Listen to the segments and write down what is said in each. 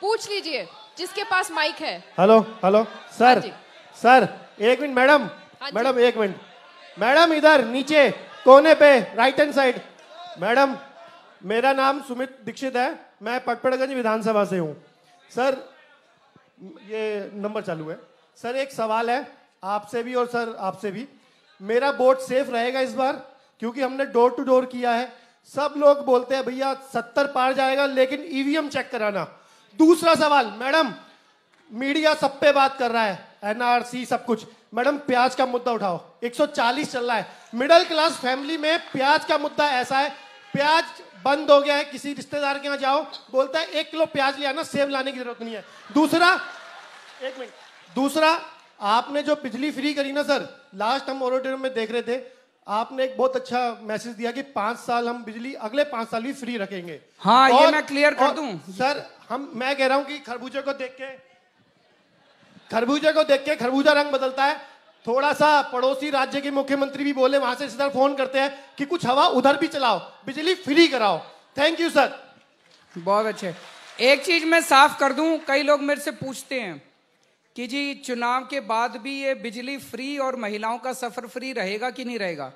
पूछ लीजिए जिसके पास माइक है हेलो हेलो सर हाँ सर एक मिनट मैडम हाँ मैडम एक मिनट मैडम इधर नीचे कोने पे राइट हैंड साइड मैडम मेरा नाम सुमित दीक्षित है मैं पटपड़गंज विधानसभा से हूँ सर ये नंबर चालू है सर एक सवाल है आपसे भी और सर आपसे भी मेरा बोट सेफ रहेगा इस बार क्योंकि हमने डोर टू डोर किया है सब लोग बोलते हैं भैया सत्तर पार जाएगा लेकिन ईवीएम e चेक कराना दूसरा सवाल मैडम मीडिया सब पे बात कर रहा है एनआरसी सब कुछ मैडम प्याज का मुद्दा उठाओ 140 चल रहा है मिडिल क्लास फैमिली में प्याज का मुद्दा ऐसा है प्याज बंद हो गया है किसी रिश्तेदार के यहाँ जाओ बोलता है एक किलो प्याज ले आना सेब लाने की जरूरत नहीं है दूसरा एक मिनट दूसरा आपने जो बिजली फ्री करी ना सर लास्ट हम ऑडिटोरियम में देख रहे थे आपने एक बहुत अच्छा मैसेज दिया कि पांच साल हम बिजली अगले पांच साल भी फ्री रखेंगे हाँ और, ये मैं क्लियर कर दूं सर हम मैं कह रहा हूं कि खरबूजे को देख के खरबूजे को देख के खरबूजा रंग बदलता है थोड़ा सा पड़ोसी राज्य के मुख्यमंत्री भी बोले वहां से सीधा फोन करते हैं कि कुछ हवा उधर भी चलाओ बिजली फ्री कराओ थैंक यू सर बहुत अच्छे एक चीज मैं साफ कर दूं कई लोग मेरे से पूछते हैं कि जी चुनाव के बाद भी ये बिजली फ्री और महिलाओं का सफर फ्री रहेगा कि नहीं रहेगा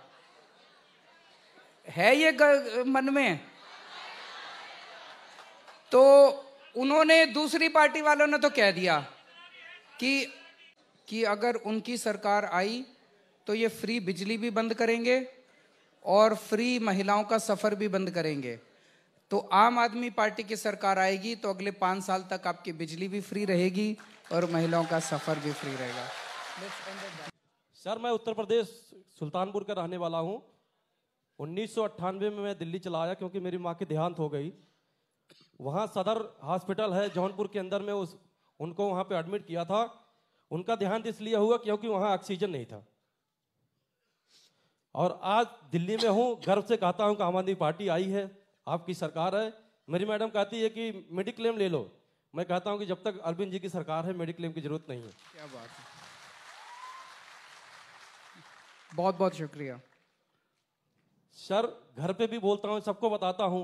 है ये मन में तो उन्होंने दूसरी पार्टी वालों ने तो कह दिया कि कि अगर उनकी सरकार आई तो ये फ्री बिजली भी बंद करेंगे और फ्री महिलाओं का सफर भी बंद करेंगे तो आम आदमी पार्टी की सरकार आएगी तो अगले पाँच साल तक आपकी बिजली भी फ्री रहेगी और महिलाओं का सफ़र भी फ्री रहेगा सर मैं उत्तर प्रदेश सुल्तानपुर का रहने वाला हूँ उन्नीस में मैं दिल्ली चला आया क्योंकि मेरी माँ की देहांत हो गई वहाँ सदर हॉस्पिटल है जौनपुर के अंदर में उस उनको वहाँ पे एडमिट किया था उनका देहांत इसलिए हुआ क्योंकि वहाँ ऑक्सीजन नहीं था और आज दिल्ली में हूँ गर्व से कहता हूँ कि आम आदमी पार्टी आई है आपकी सरकार है मेरी मैडम कहती है कि मेडिक्लेम ले लो मैं कहता हूं कि जब तक अरविंद जी की सरकार है मेडिक्लेम की जरूरत नहीं है क्या बात है बहुत बहुत शुक्रिया सर घर पे भी बोलता हूँ सबको बताता हूँ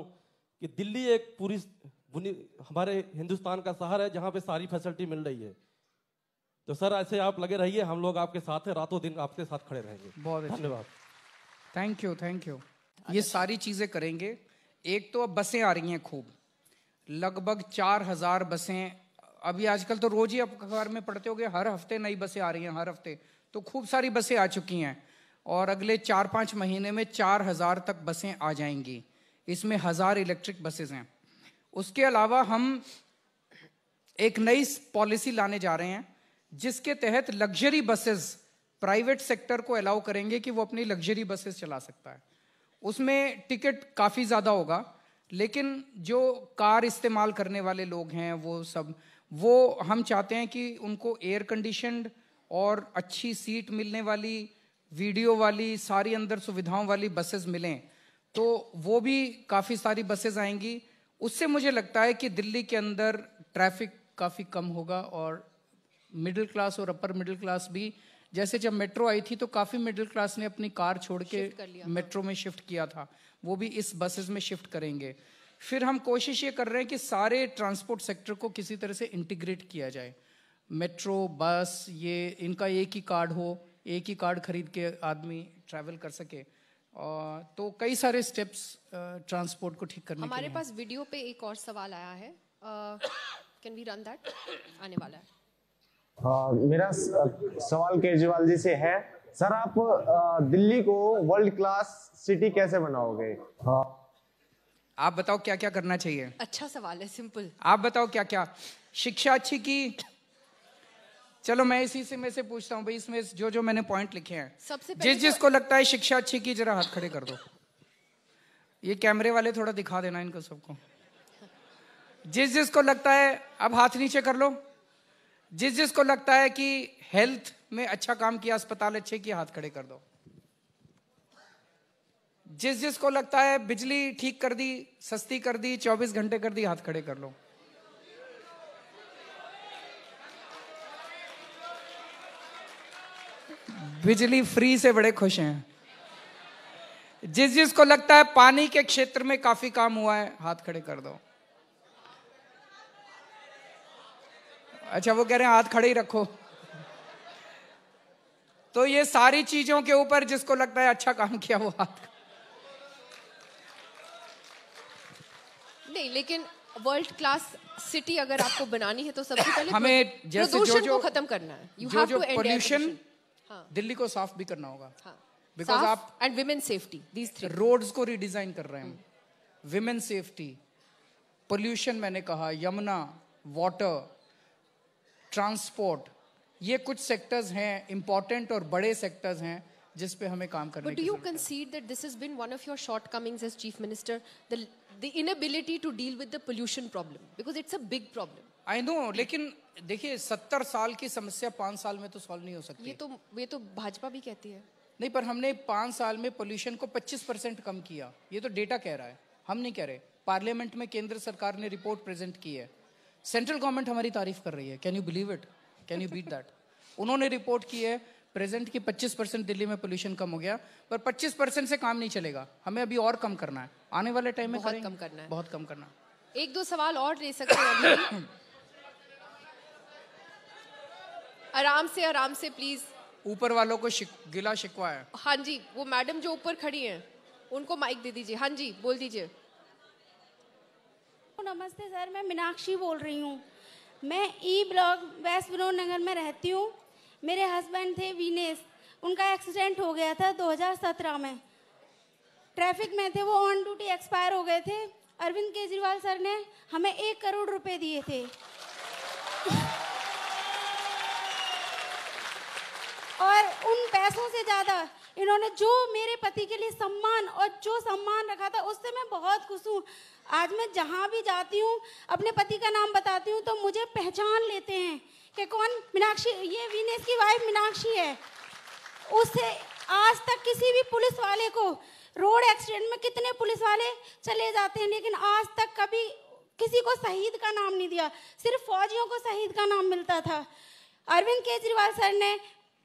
कि दिल्ली एक पूरी हमारे हिंदुस्तान का शहर है जहाँ पे सारी फैसिलिटी मिल रही है तो सर ऐसे आप लगे रहिए हम लोग आपके साथ हैं रातों दिन आपके साथ खड़े रहेंगे बहुत धन्यवाद थैंक यू थैंक यू ये अच्छा। सारी चीज़ें करेंगे एक तो अब बसें आ रही हैं खूब लगभग चार हज़ार बसें अभी आजकल तो रोज़ ही अखबार में पढ़ते हो हर हफ्ते नई बसें आ रही हैं हर हफ्ते तो खूब सारी बसें आ चुकी हैं और अगले चार पाँच महीने में चार हज़ार तक बसें आ जाएंगी इसमें हज़ार इलेक्ट्रिक बसेज़ हैं उसके अलावा हम एक नई पॉलिसी लाने जा रहे हैं जिसके तहत लग्जरी बसेस प्राइवेट सेक्टर को अलाउ करेंगे कि वो अपनी लग्जरी बसेस चला सकता है उसमें टिकट काफ़ी ज़्यादा होगा लेकिन जो कार इस्तेमाल करने वाले लोग हैं वो सब वो हम चाहते हैं कि उनको एयर कंडीशनड और अच्छी सीट मिलने वाली वीडियो वाली सारी अंदर सुविधाओं वाली बसेस मिलें तो वो भी काफ़ी सारी बसेस आएंगी उससे मुझे लगता है कि दिल्ली के अंदर ट्रैफिक काफ़ी कम होगा और मिडिल क्लास और अपर मिडिल क्लास भी जैसे जब मेट्रो आई थी तो काफ़ी मिडिल क्लास ने अपनी कार छोड़ के मेट्रो में शिफ्ट किया था वो भी इस बसेस में शिफ्ट करेंगे फिर हम कोशिश ये कर रहे हैं कि सारे ट्रांसपोर्ट सेक्टर को किसी तरह से इंटीग्रेट किया जाए मेट्रो बस ये इनका एक ही कार्ड हो एक ही कार्ड खरीद के आदमी ट्रैवल कर सके और तो कई सारे स्टेप्स ट्रांसपोर्ट को ठीक करने हमारे पास वीडियो पे एक और सवाल आया है कैन वी रन दैट आने वाला है हाँ, मेरा सवाल केजरीवाल जी से है सर आप दिल्ली को वर्ल्ड क्लास सिटी कैसे बनाओगे हाँ। आप बताओ क्या क्या करना चाहिए अच्छा सवाल है सिंपल आप बताओ क्या क्या शिक्षा अच्छी की चलो मैं इसी से में से पूछता हूँ भाई इसमें जो जो मैंने पॉइंट लिखे हैं सबसे जिस जिसको लगता है शिक्षा अच्छी की जरा हाथ खड़े कर दो ये कैमरे वाले थोड़ा दिखा देना इनको सबको जिस जिसको लगता है अब हाथ नीचे कर लो जिस जिस को लगता है कि हेल्थ में अच्छा काम किया अस्पताल अच्छे किया हाथ खड़े कर दो जिस जिस को लगता है बिजली ठीक कर दी सस्ती कर दी 24 घंटे कर दी हाथ खड़े कर लो बिजली फ्री से बड़े खुश हैं जिस जिस को लगता है पानी के क्षेत्र में काफी काम हुआ है हाथ खड़े कर दो अच्छा वो कह रहे हैं हाथ खड़े ही रखो तो ये सारी चीजों के ऊपर जिसको लगता है अच्छा काम किया वो हाथ नहीं लेकिन वर्ल्ड क्लास सिटी अगर आपको बनानी है तो सबसे पहले हमें जैसे जो जो खत्म करना है you have to pollution Delhi को साफ भी करना होगा बिकॉज हाँ। आप and women safety these three roads को रिडिजाइन कर रहे हैं विमेन सेफ्टी पोल्यूशन मैंने कहा यमुना वाटर ट्रांसपोर्ट ये कुछ सेक्टर्स हैं इंपॉर्टेंट और बड़े सेक्टर्स हैं जिस पे हमें काम करना do you consider that this has been one of your shortcomings as chief minister the the inability to deal with the pollution problem because it's a big problem I know लेकिन देखिए सत्तर साल की समस्या पाँच साल में तो सॉल्व नहीं हो सकती ये तो ये तो भाजपा भी कहती है नहीं पर हमने पाँच साल में पोल्यूशन को 25 परसेंट कम किया ये तो डेटा कह रहा है हम नहीं कह रहे पार्लियामेंट में केंद्र सरकार ने रिपोर्ट प्रेजेंट की है सेंट्रल गवर्नमेंट हमारी तारीफ कर रही है can you believe it can you beat that उन्होंने रिपोर्ट की है प्रेजेंट की 25 परसेंट दिल्ली में पोल्यूशन कम हो गया पर 25 परसेंट से काम नहीं चलेगा हमें अभी और कम करना है आने वाले टाइम में बहुत कम करना है बहुत कम करना एक दो सवाल और ले सकते हैं आराम से आराम से प्लीज ऊपर वालों को शिक, गिला शिकवा है हाँ जी वो मैडम जो ऊपर खड़ी हैं उनको माइक दे दीजिए हाँ जी बोल दीजिए नमस्ते सर मैं मीनाक्षी बोल रही हूँ मैं E block west Vinod Nagar में रहती हूँ मेरे हस्बैंड थे विनेश उनका एक्सीडेंट हो गया था 2017 में ट्रैफिक में थे वो ऑन ड्यूटी एक्सपायर हो गए थे अरविंद केजरीवाल सर ने हमें एक करोड़ रुपए दिए थे और उन पैसों से ज़्यादा इन्होंने जो मेरे पति के लिए सम्मान और जो सम्मान रखा था उससे मैं बहुत खुश हूँ आज मैं जहाँ भी जाती हूँ अपने पति का नाम बताती हूँ तो मुझे पहचान लेते हैं कि कौन मीनाक्षी ये विनेश की वाइफ मीनाक्षी है उसे आज तक किसी भी पुलिस वाले को रोड एक्सीडेंट में कितने पुलिस वाले चले जाते हैं लेकिन आज तक कभी किसी को शहीद का नाम नहीं दिया सिर्फ फौजियों को शहीद का नाम मिलता था अरविंद केजरीवाल सर ने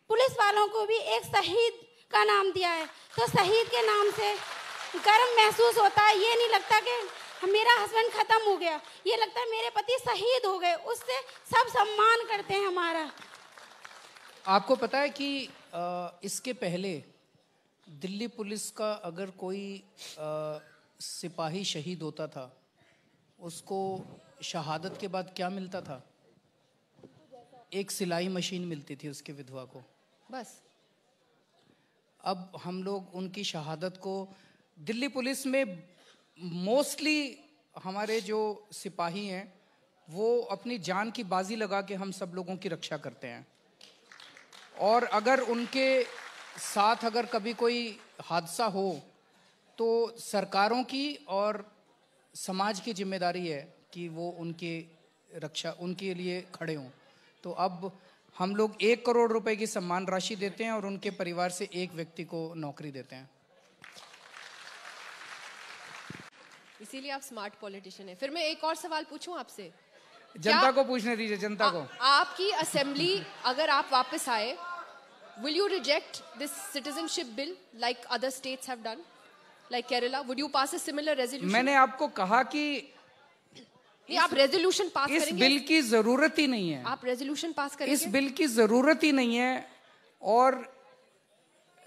पुलिस वालों को भी एक शहीद का नाम दिया है तो शहीद के नाम से गर्व महसूस होता है ये नहीं लगता कि मेरा हस्बैंड ख़त्म हो गया ये लगता है मेरे पति शहीद हो गए उससे सब सम्मान करते हैं हमारा आपको पता है कि आ, इसके पहले दिल्ली पुलिस का अगर कोई आ, सिपाही शहीद होता था उसको शहादत के बाद क्या मिलता था एक सिलाई मशीन मिलती थी उसके विधवा को बस अब हम लोग उनकी शहादत को दिल्ली पुलिस में मोस्टली हमारे जो सिपाही हैं वो अपनी जान की बाजी लगा के हम सब लोगों की रक्षा करते हैं और अगर उनके साथ अगर कभी कोई हादसा हो तो सरकारों की और समाज की जिम्मेदारी है कि वो उनकी रक्षा उनके लिए खड़े हों तो अब हम लोग एक करोड़ रुपए की सम्मान राशि देते हैं और उनके परिवार से एक व्यक्ति को नौकरी देते हैं इसीलिए आप स्मार्ट पॉलिटिशियन हैं फिर मैं एक और सवाल पूछूं आपसे जनता को पूछने दीजिए जनता को आपकी असेंबली अगर आप वापस आए will you reject this citizenship bill like other states have मैंने आपको कहा कि नहीं आप रेजोल्यूशन पास इस करेंगे? बिल की जरूरत ही नहीं है आप रेजोल्यूशन पास करेंगे इस बिल की जरूरत ही नहीं है और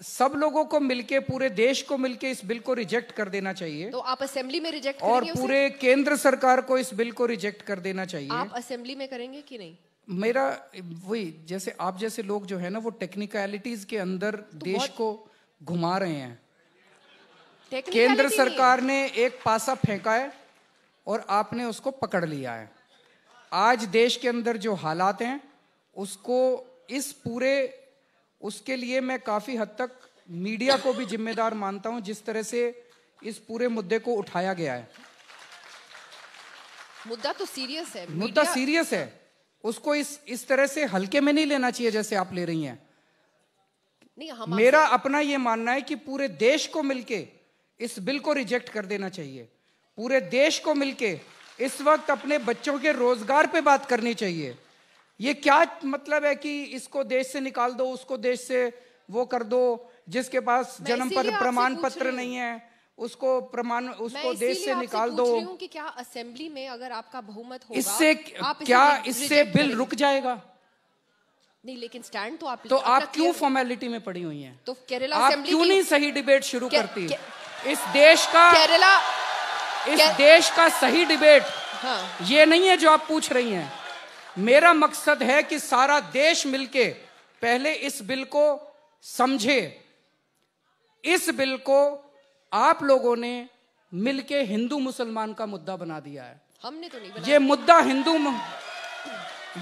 सब लोगों को मिलके पूरे देश को मिलके इस बिल को रिजेक्ट कर देना चाहिए तो आप असेंबली में रिजेक्ट और पूरे केंद्र सरकार को इस बिल को रिजेक्ट कर देना चाहिए आप असेंबली में करेंगे कि नहीं मेरा वही जैसे आप जैसे लोग जो है ना वो टेक्निकलिटीज के अंदर तो देश को घुमा रहे हैं केंद्र सरकार ने एक पासा फेंका है और आपने उसको पकड़ लिया है आज देश के अंदर जो हालात हैं उसको इस पूरे उसके लिए मैं काफ़ी हद तक मीडिया को भी जिम्मेदार मानता हूं जिस तरह से इस पूरे मुद्दे को उठाया गया है मुद्दा तो सीरियस है मुद्दा सीरियस है उसको इस इस तरह से हल्के में नहीं लेना चाहिए जैसे आप ले रही हैं नहीं हम मेरा अपना ये मानना है कि पूरे देश को मिलके इस बिल को रिजेक्ट कर देना चाहिए पूरे देश को मिलके इस वक्त अपने बच्चों के रोजगार पे बात करनी चाहिए ये क्या मतलब है कि इसको देश से निकाल दो उसको देश से वो कर दो जिसके पास जन्म पर प्रमाण पत्र नहीं है उसको प्रमाण उसको देश से निकाल दो कि क्या असेंबली में अगर आपका बहुमत होगा इससे आप क्या इससे बिल रुक जाएगा नहीं लेकिन स्टैंड तो आप तो आप क्यों फॉर्मेलिटी में पड़ी हुई हैं तो केरला आप क्यों नहीं सही डिबेट शुरू करती इस देश का केरला इस देश का सही डिबेट हाँ। ये नहीं है जो आप पूछ रही हैं मेरा मकसद है कि सारा देश मिलके पहले इस बिल को समझे इस बिल को आप लोगों ने मिलके हिंदू मुसलमान का मुद्दा बना दिया है हमने तो नहीं ये मुद्दा हिंदू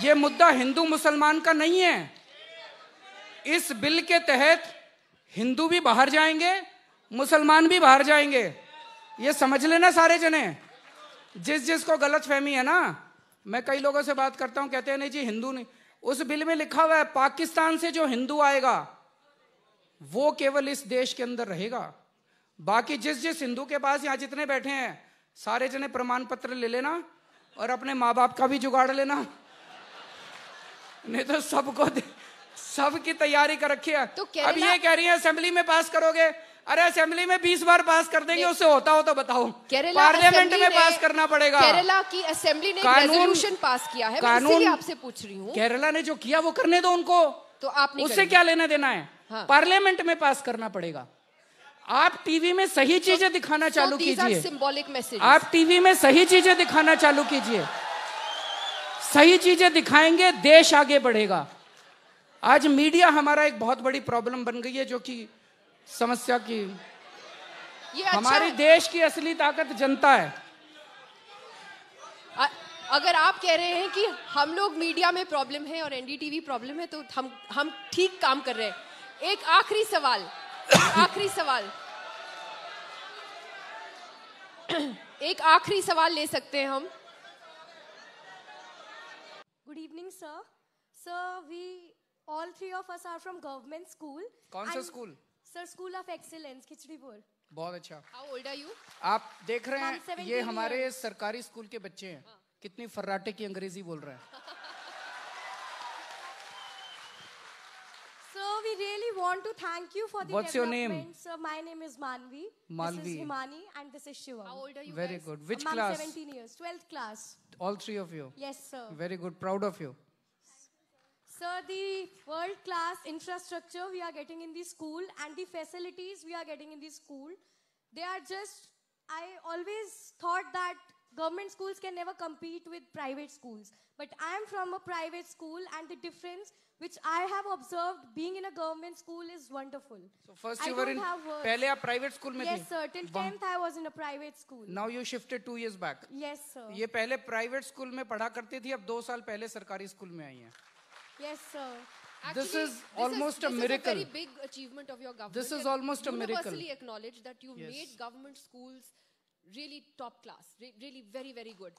ये मुद्दा हिंदू मुसलमान का नहीं है इस बिल के तहत हिंदू भी बाहर जाएंगे मुसलमान भी बाहर जाएंगे ये समझ लेना सारे जने जिस जिस को गलत फहमी है ना मैं कई लोगों से बात करता हूं कहते हैं नहीं जी हिंदू नहीं उस बिल में लिखा हुआ है पाकिस्तान से जो हिंदू आएगा वो केवल इस देश के अंदर रहेगा बाकी जिस जिस हिंदू के पास यहां जितने बैठे हैं सारे जने प्रमाण पत्र ले लेना और अपने माँ बाप का भी जुगाड़ लेना नहीं तो सबको सबकी तैयारी कर रखी है तो अब ये कह रही है असेंबली में पास करोगे अरे असेंबली में बीस बार पास कर देंगे उससे होता हो तो बताओ पार्लियामेंट में पास करना पड़ेगा केरला की असेंबली ने रेजोल्यूशन पास किया है कानून आपसे पूछ रही हूँ केरला ने जो किया वो करने दो उनको तो आप उससे क्या लेना देना है हाँ। पार्लियामेंट में पास करना पड़ेगा आप टीवी में सही चीजें दिखाना चालू कीजिए सिंबॉलिक मैसेज आप टीवी में सही चीजें दिखाना चालू कीजिए सही चीजें दिखाएंगे देश आगे बढ़ेगा आज मीडिया हमारा एक बहुत बड़ी प्रॉब्लम बन गई है जो कि समस्या की ये अच्छा देश की असली ताकत जनता है अगर आप कह रहे हैं कि हम लोग मीडिया में प्रॉब्लम है और एनडीटीवी प्रॉब्लम है तो हम हम ठीक काम कर रहे हैं एक आखिरी सवाल आखिरी सवाल एक आखिरी सवाल ले सकते हैं हम good evening sir sir we all three of us are from government school कौन सा school sir school of excellence Khichripur बहुत अच्छा हाउ ओल्ड आर यू आप देख रहे हैं ये हमारे years. सरकारी स्कूल के बच्चे हैं हाँ. कितनी फर्राटे की अंग्रेजी बोल रहे हैं So we really want to thank you for the What's your name? So my name is Manvi. Manvi. This is Himani and this is Shiva. How old are you Very guys? good. Which Among class? 17 years. 12th class. All three of you. Yes, sir. Very good. Proud of you. Sir, the world-class infrastructure we are getting in the school and the facilities we are getting in the school, they are just, I always thought that government schools can never compete with private schools. But I am from a private school and the difference which I have observed being in a government school is wonderful. So first I you were in, pehle aap private school mein Yes thi? sir, till 10th I was in a private school. Now you shifted two years back. Yes sir. ये पहले private school में पढ़ा करती थी अब दो साल पहले सरकारी school में हैं. Yes, sir. Actually, this is almost this is, a miracle. This is a very big achievement of your government. This is almost a miracle. Universally acknowledged that you've yes. made government schools really top class, re really very, very good.